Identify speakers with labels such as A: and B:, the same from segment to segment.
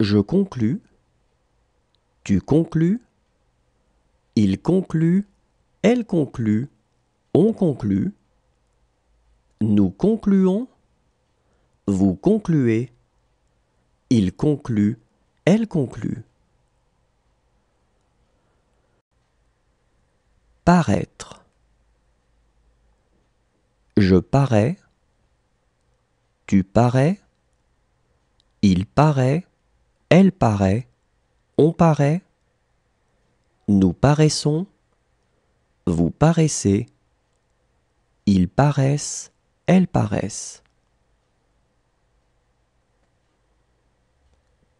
A: Je conclus. Tu conclus. Il conclut. Elle conclut. On conclut. Nous concluons. Vous concluez. Il conclut. Elle conclut. Paraître. Je parais. Tu parais. Il paraît. Elle paraît, on paraît, nous paraissons, vous paraissez, ils paraissent, elles paraissent.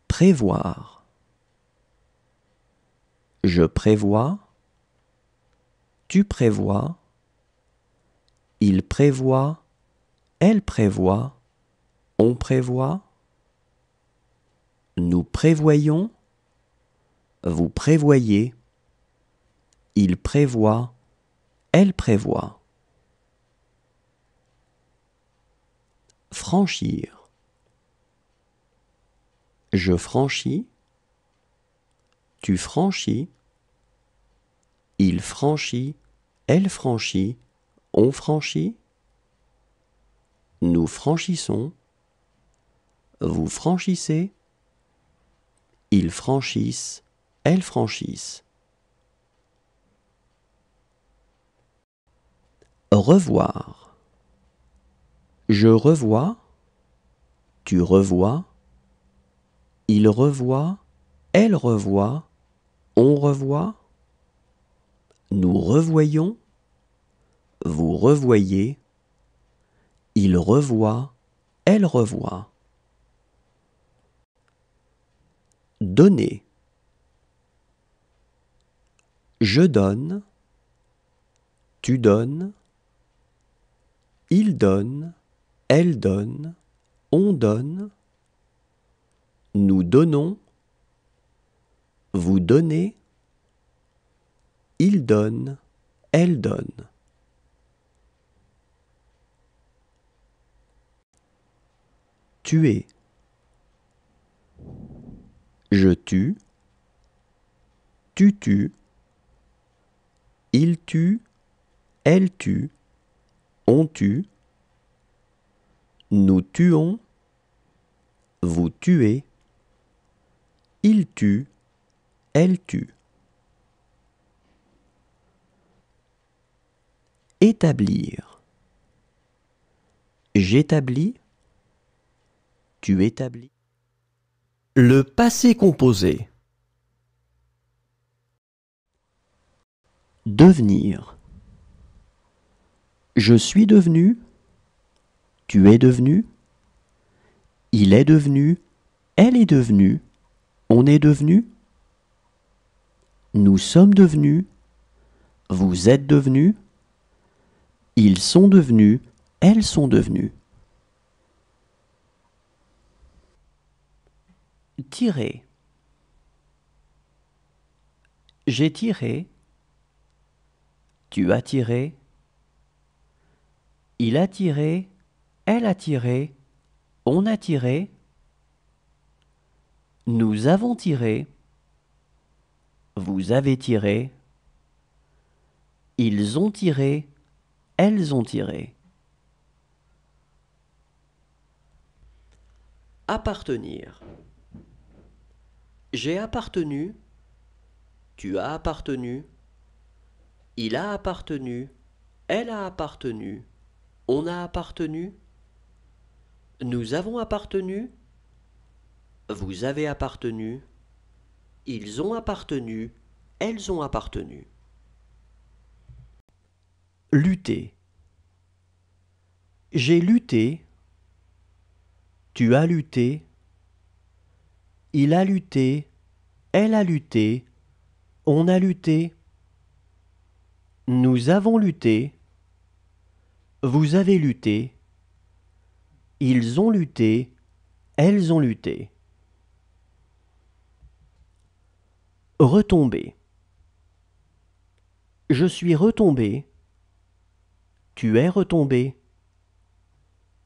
A: Prévoir. Je prévois, tu prévois, il prévoit, elle prévoit, on prévoit, nous prévoyons. Vous prévoyez. Il prévoit. Elle prévoit. Franchir. Je franchis. Tu franchis. Il franchit. Elle franchit. On franchit. Nous franchissons. Vous franchissez. Ils franchissent, elles franchissent. Revoir. Je revois, tu revois, il revoit, elle revoit, on revoit, nous revoyons, vous revoyez, il revoit, elle revoit. Donner. Je donne. Tu donnes. Il donne. Elle donne. On donne. Nous donnons. Vous donnez. Il donne. Elle donne. es je tue. Tu tues. Il tue. Elle tue. On tue. Nous tuons. Vous tuez. Il tue. Elle tue. Établir. J'établis. Tu établis. Le passé composé. Devenir. Je suis devenu. Tu es devenu. Il est devenu. Elle est devenue. On est devenu. Nous sommes devenus. Vous êtes devenus. Ils sont devenus. Elles sont devenues. Tirer. J'ai tiré. Tu as tiré. Il a tiré. Elle a tiré. On a tiré. Nous avons tiré. Vous avez tiré. Ils ont tiré. Elles ont tiré. Appartenir. J'ai appartenu, tu as appartenu, il a appartenu, elle a appartenu, on a appartenu, nous avons appartenu, vous avez appartenu, ils ont appartenu, elles ont appartenu. Lutter. J'ai lutté, tu as lutté, il a lutté, elle a lutté, on a lutté. Nous avons lutté. Vous avez lutté. Ils ont lutté, elles ont lutté. Retombé. Je suis retombé. Tu es retombé.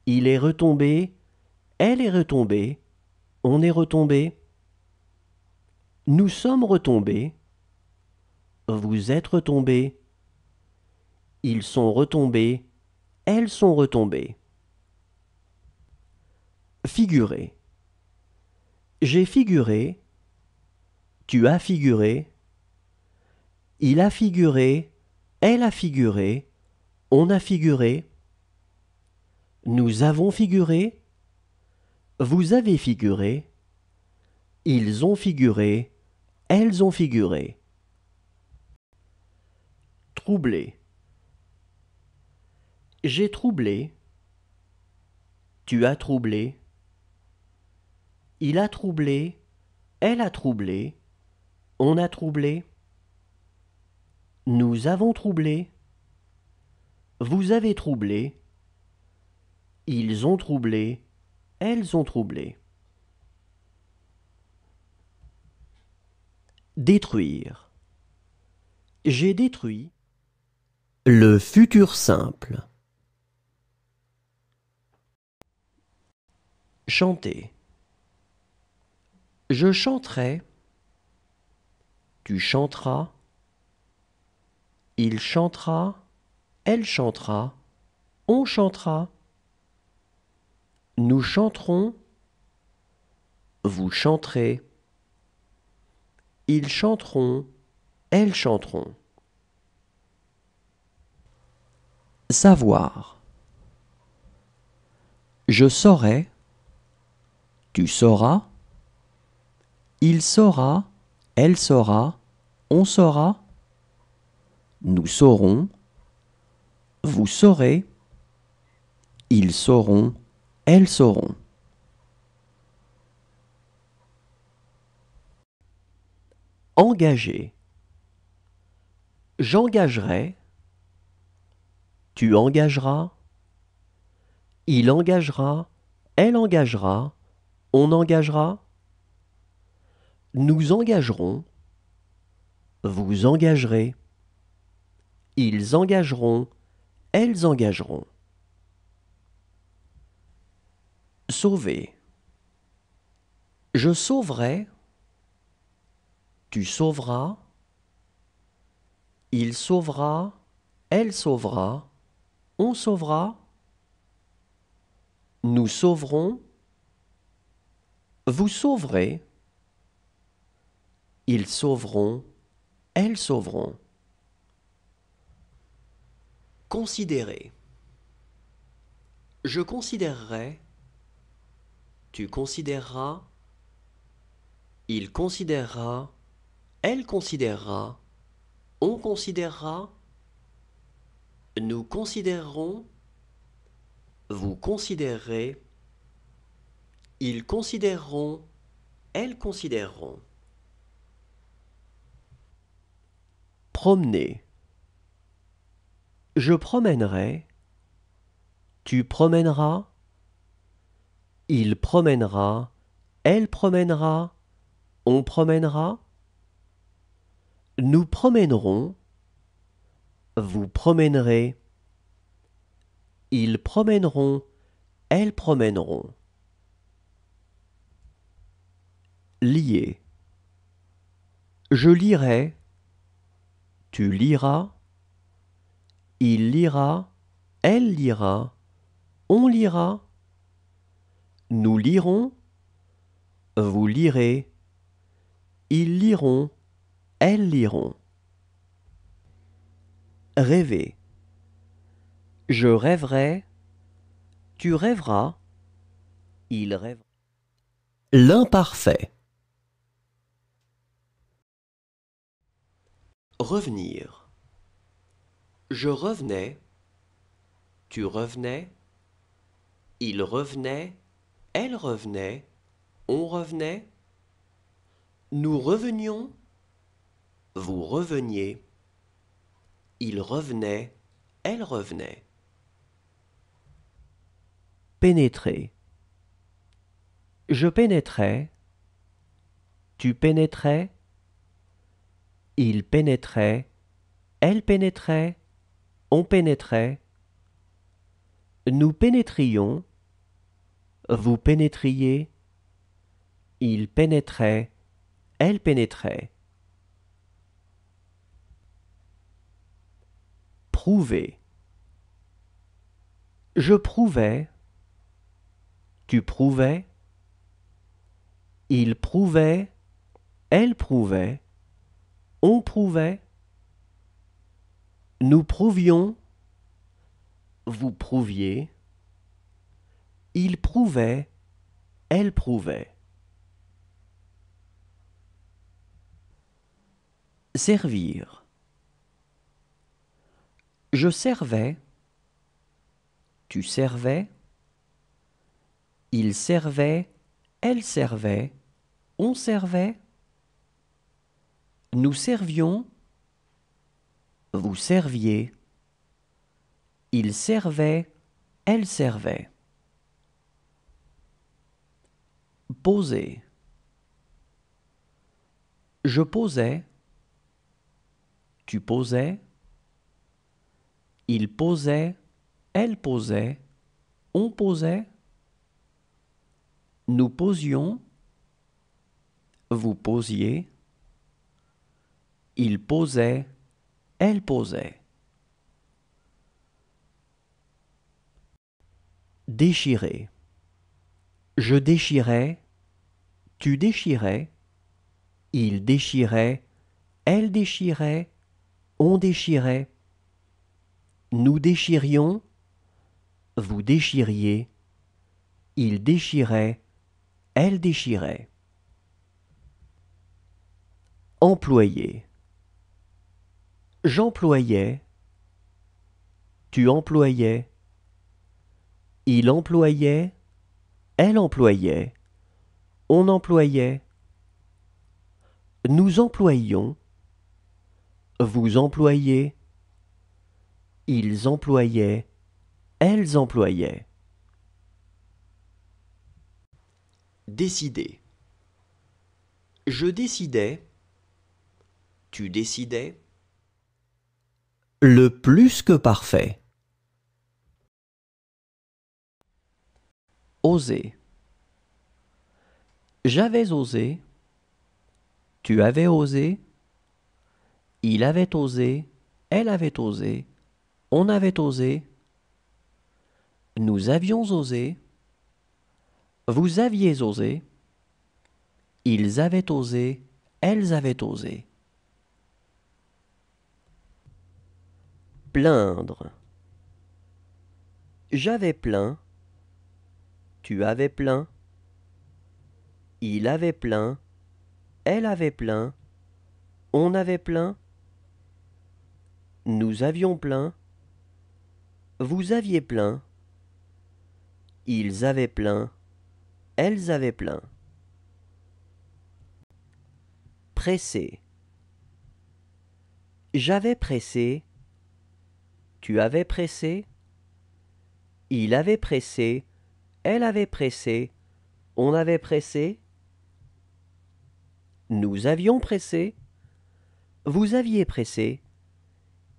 A: Il est retombé. Elle est retombée on est retombé, nous sommes retombés, vous êtes retombés, ils sont retombés, elles sont retombées. Figurer. J'ai figuré, tu as figuré, il a figuré, elle a figuré, on a figuré, nous avons figuré, vous avez figuré. Ils ont figuré. Elles ont figuré. Troublé. J'ai troublé. Tu as troublé. Il a troublé. Elle a troublé. On a troublé. Nous avons troublé. Vous avez troublé. Ils ont troublé elles ont troublé. Détruire. J'ai détruit le futur simple. Chanter. Je chanterai. Tu chanteras. Il chantera. Elle chantera. On chantera. Nous chanterons, vous chanterez, ils chanteront, elles chanteront. Savoir. Je saurai, tu sauras, il saura, elle saura, on saura, nous saurons, vous saurez, ils sauront, elles sauront. Engager. J'engagerai. Tu engageras. Il engagera. Elle engagera. On engagera. Nous engagerons. Vous engagerez. Ils engageront. Elles engageront. Sauver. Je sauverai. Tu sauveras. Il sauvera. Elle sauvera. On sauvera. Nous sauverons. Vous sauverez. Ils sauveront. Elles sauveront. Considérer. Je considérerai tu considéreras, il considérera, elle considérera, on considérera, nous considérerons, vous considérez, ils considéreront, elles considéreront. Promener. Je promènerai, tu promèneras, il promènera, elle promènera, on promènera. Nous promènerons, vous promènerez. Ils promèneront, elles promèneront. Lier. Je lirai, tu liras, il lira, elle lira, on lira. Nous lirons. Vous lirez. Ils liront. Elles liront. Rêver. Je rêverai. Tu rêveras. Il rêvera. L'imparfait. Revenir. Je revenais. Tu revenais. Il revenait. Elle revenait, on revenait, nous revenions, vous reveniez, il revenait, elle revenait. Pénétrer. Je pénétrais, tu pénétrais, il pénétrait, elle pénétrait, on pénétrait, nous pénétrions, vous pénétriez, il pénétrait, elle pénétrait. Prouver. Je prouvais, tu prouvais, il prouvait, elle prouvait, on prouvait, nous prouvions, vous prouviez, il prouvait, elle prouvait. Servir. Je servais, tu servais, il servait, elle servait, on servait, nous servions, vous serviez, il servait, elle servait. Poser. Je posais. Tu posais. Il posait. Elle posait. On posait. Nous posions. Vous posiez. Il posait. Elle posait. Déchirer. Je déchirais. Tu déchirais, il déchirait, elle déchirait, on déchirait. Nous déchirions, vous déchiriez, il déchirait, elle déchirait. Employer. J'employais, tu employais, il employait, elle employait on employait, nous employions, vous employez, ils employaient, elles employaient. Décider. Je décidais, tu décidais. Le plus que parfait. Oser. J'avais osé, tu avais osé, il avait osé, elle avait osé, on avait osé, nous avions osé, vous aviez osé, ils avaient osé, elles avaient osé. Plaindre. J'avais plaint, tu avais plaint, il avait plein. Elle avait plein. On avait plein. Nous avions plein. Vous aviez plein. Ils avaient plein. Elles avaient plein. Pressé. J'avais pressé. Tu avais pressé. Il avait pressé. Elle avait pressé. On avait pressé. Nous avions pressé. Vous aviez pressé.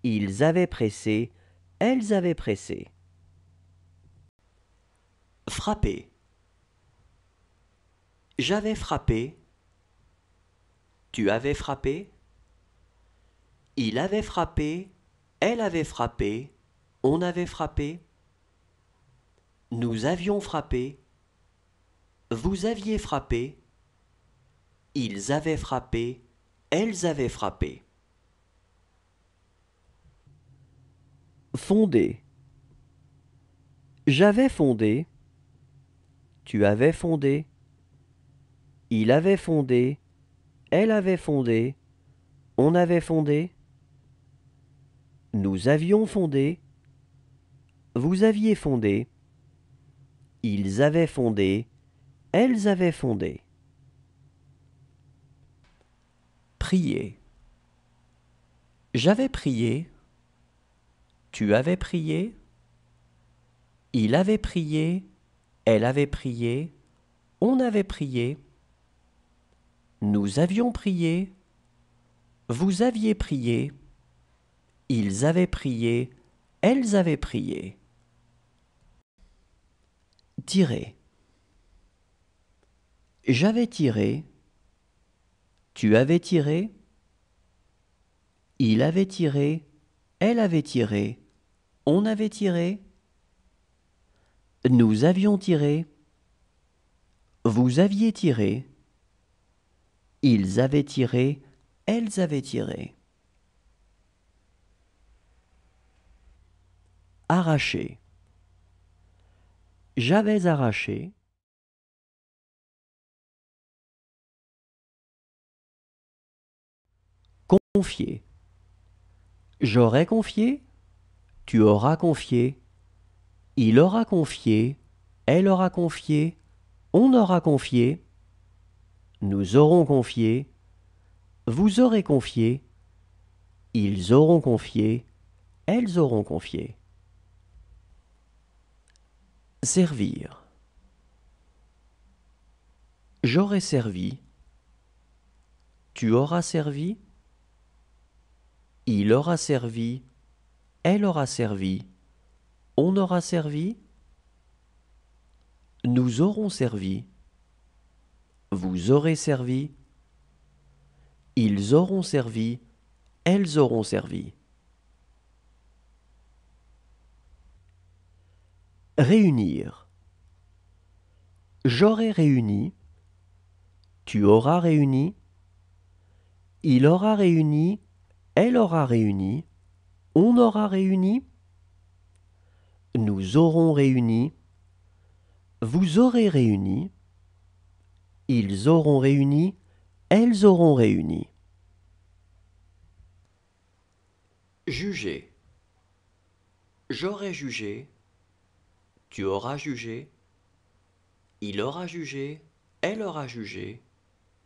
A: Ils avaient pressé. Elles avaient pressé. frappé. J'avais frappé. Tu avais frappé. Il avait frappé. Elle avait frappé. On avait frappé. Nous avions frappé. Vous aviez frappé. Ils avaient frappé, elles avaient frappé. Fondé. J'avais fondé. Tu avais fondé. Il avait fondé. Elle avait fondé. On avait fondé. Nous avions fondé. Vous aviez fondé. Ils avaient fondé. Elles avaient fondé. Prier. J'avais prié. Tu avais prié. Il avait prié. Elle avait prié. On avait prié. Nous avions prié. Vous aviez prié. Ils avaient prié. Elles avaient prié. Tirer. J'avais tiré. Tu avais tiré, il avait tiré, elle avait tiré, on avait tiré, nous avions tiré, vous aviez tiré, ils avaient tiré, elles avaient tiré. Arraché. J'avais arraché. Confier J'aurai confié, tu auras confié, il aura confié, elle aura confié, on aura confié, nous aurons confié, vous aurez confié, ils auront confié, elles auront confié. Servir. J'aurai servi, tu auras servi, il aura servi, elle aura servi, on aura servi, nous aurons servi, vous aurez servi, ils auront servi, elles auront servi. Réunir. J'aurai réuni, tu auras réuni, il aura réuni, elle aura réuni, on aura réuni, nous aurons réuni, vous aurez réuni, ils auront réuni, elles auront réuni. Juger. J'aurai jugé, tu auras jugé, il aura jugé, elle aura jugé,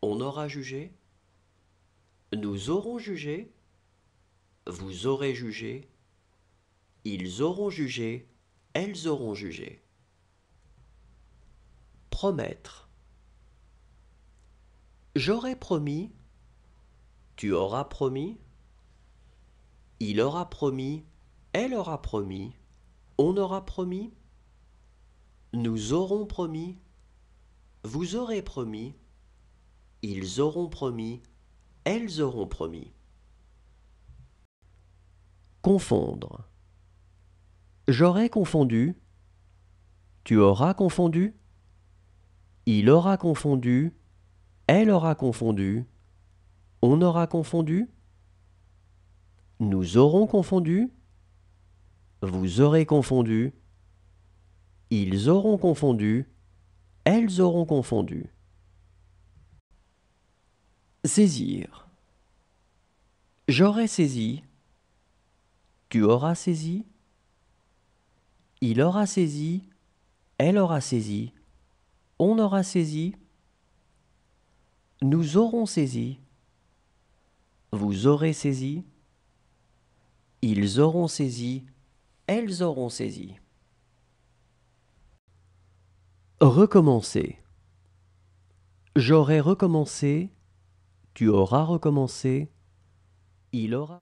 A: on aura jugé, nous aurons jugé, vous aurez jugé, ils auront jugé, elles auront jugé. Promettre. J'aurai promis, tu auras promis, il aura promis, elle aura promis, on aura promis, nous aurons promis, vous aurez promis, ils auront promis, elles auront promis. Confondre. J'aurais confondu. Tu auras confondu. Il aura confondu. Elle aura confondu. On aura confondu. Nous aurons confondu. Vous aurez confondu. Ils auront confondu. Elles auront confondu. Saisir. J'aurai saisi tu auras saisi, il aura saisi, elle aura saisi, on aura saisi, nous aurons saisi, vous aurez saisi, ils auront saisi, elles auront saisi. Recommencer. J'aurai recommencé, tu auras recommencé, il aura.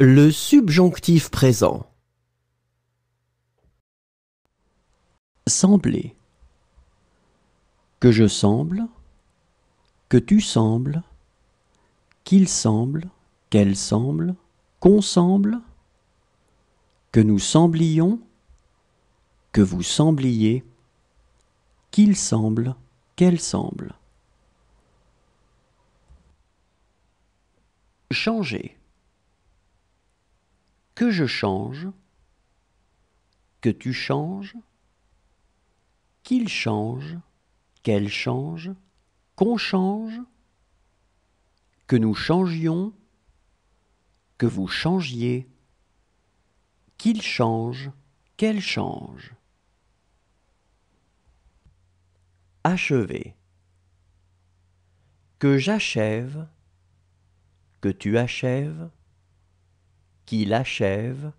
A: Le subjonctif présent. Sembler. Que je semble, que tu sembles, qu'il semble, qu'elle semble, qu'on semble, que nous semblions, que vous sembliez, qu'il semble, qu'elle semble. Changer que je change, que tu changes, qu'il change, qu'elle change, qu'on change, que nous changions, que vous changiez, qu'il change, qu'elle change. Achever. Que j'achève, que tu achèves, qu'il achève,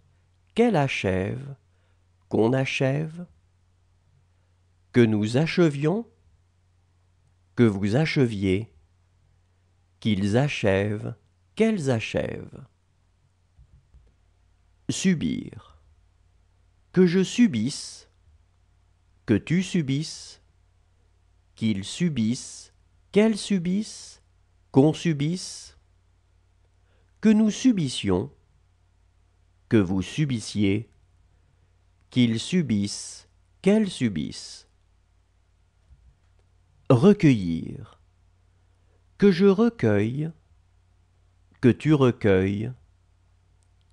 A: qu'elle achève, qu'on achève, que nous achevions, que vous acheviez, qu'ils achèvent, qu'elles achèvent. Subir. Que je subisse, que tu subisses, qu'ils subissent, qu'elles subissent, qu'on subisse, que nous subissions, que vous subissiez, qu'ils subissent, qu'elles subissent. Recueillir. Que je recueille, que tu recueilles,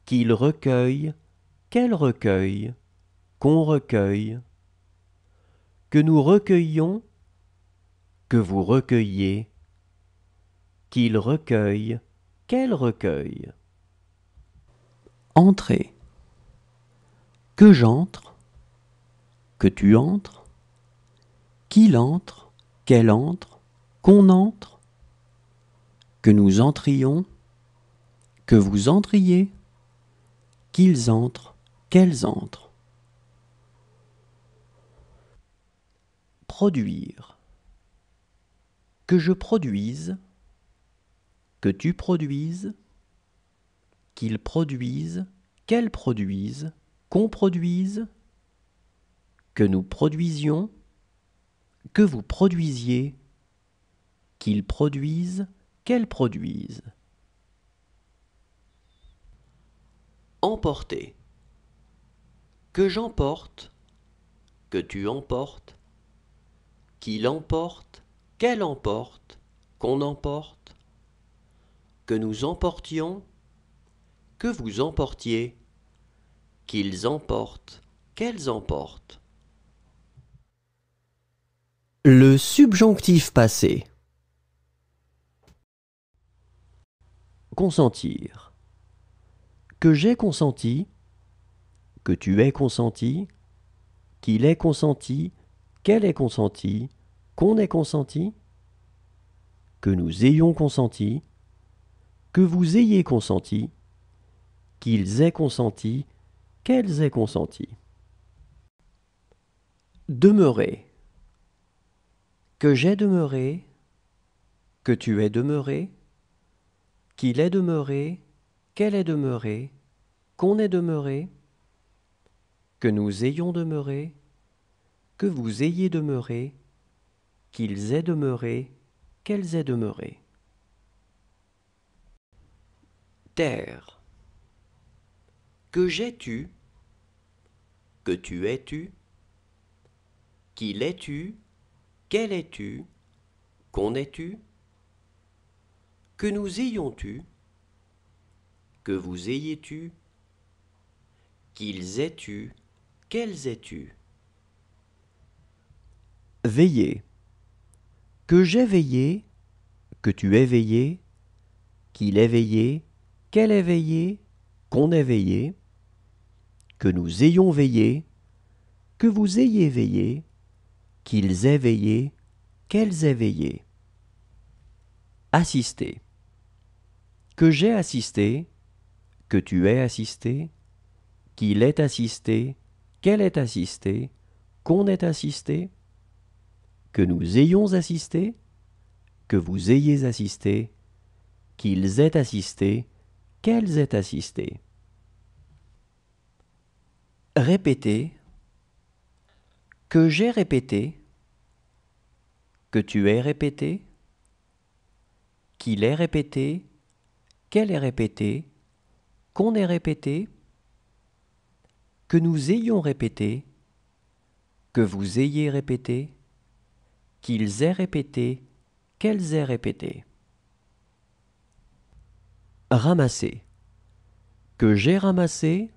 A: qu'il recueille, qu'elle recueille, qu'on recueille, que nous recueillons, que vous recueilliez, qu'il recueille, qu'elle recueille. Entrer. Que j'entre. Que tu entres. Qu'il entre. Qu'elle entre. Qu'on entre. Que nous entrions. Que vous entriez. Qu'ils entrent. Qu'elles entrent. Produire. Que je produise. Que tu produises qu'ils produisent, qu'elles produisent, qu'on produise, que nous produisions, que vous produisiez, qu'ils produisent, qu'elles produisent. Emporter. Que j'emporte, que tu emportes, qu'il emporte, qu'elle emporte, qu'on emporte, que nous emportions, que vous emportiez. Qu'ils emportent, qu'elles emportent. Le subjonctif passé. Consentir. Que j'ai consenti, que tu aies consenti, qu'il ait consenti, qu'elle ait consenti, qu'on ait consenti, que nous ayons consenti, que vous ayez consenti, qu'ils aient consenti, qu'elles aient consenti. Demeurer. Que j'ai demeuré, que tu es demeuré, qu'il est demeuré, qu'elle est demeuré, qu'on ait demeuré, que nous ayons demeuré, que vous ayez demeuré, qu'ils aient demeuré, qu'elles aient demeuré. Terre. Que j'ai-tu Que tu es-tu Qu'il est tu Quel est tu Qu'on est tu Que nous ayons-tu Que vous ayez-tu Qu'ils aient tu qu'elles aient tu Veillez. Que j'ai veillé, que tu es veillé, qu'il est veillé, qu'elle est veillé, qu'on est veillé que nous ayons veillé, que vous ayez veillé, qu'ils aient veillé, qu'elles aient veillé. Assister. Que j'ai assisté, que tu aies assisté, qu'il ait assisté, qu'elle ait assisté, qu'on ait assisté, que nous ayons assisté, que vous ayez assisté, qu'ils aient assisté, qu'elles aient assisté répéter, que j'ai répété, que tu es répété, qu'il est répété, qu'elle est répétée, qu'on ait répété, que nous ayons répété, que vous ayez répété, qu'ils aient répété, qu'elles aient répété. Ramasser. Que j'ai ramassé,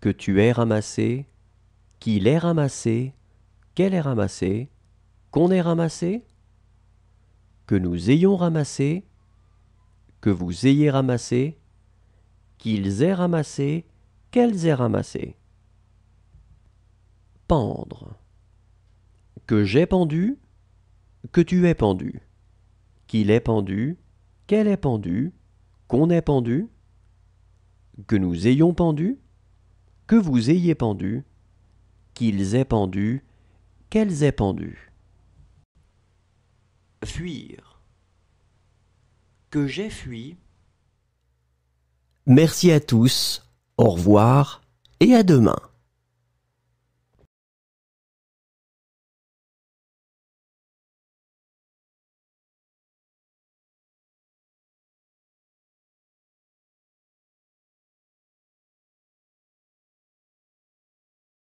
A: que tu aies ramassé, qu'il ait ramassé, qu'elle ait ramassé, qu'on ait ramassé, que nous ayons ramassé, que vous ayez ramassé, qu'ils aient ramassé, qu'elles aient ramassé. Pendre. Que j'ai pendu, que tu aies pendu, qu'il ait pendu, qu'elle est pendu, qu'on ait pendu, que nous ayons pendu, que vous ayez pendu, qu'ils aient pendu, qu'elles aient pendu. Fuir. Que j'ai fui. Merci à tous, au revoir et à demain.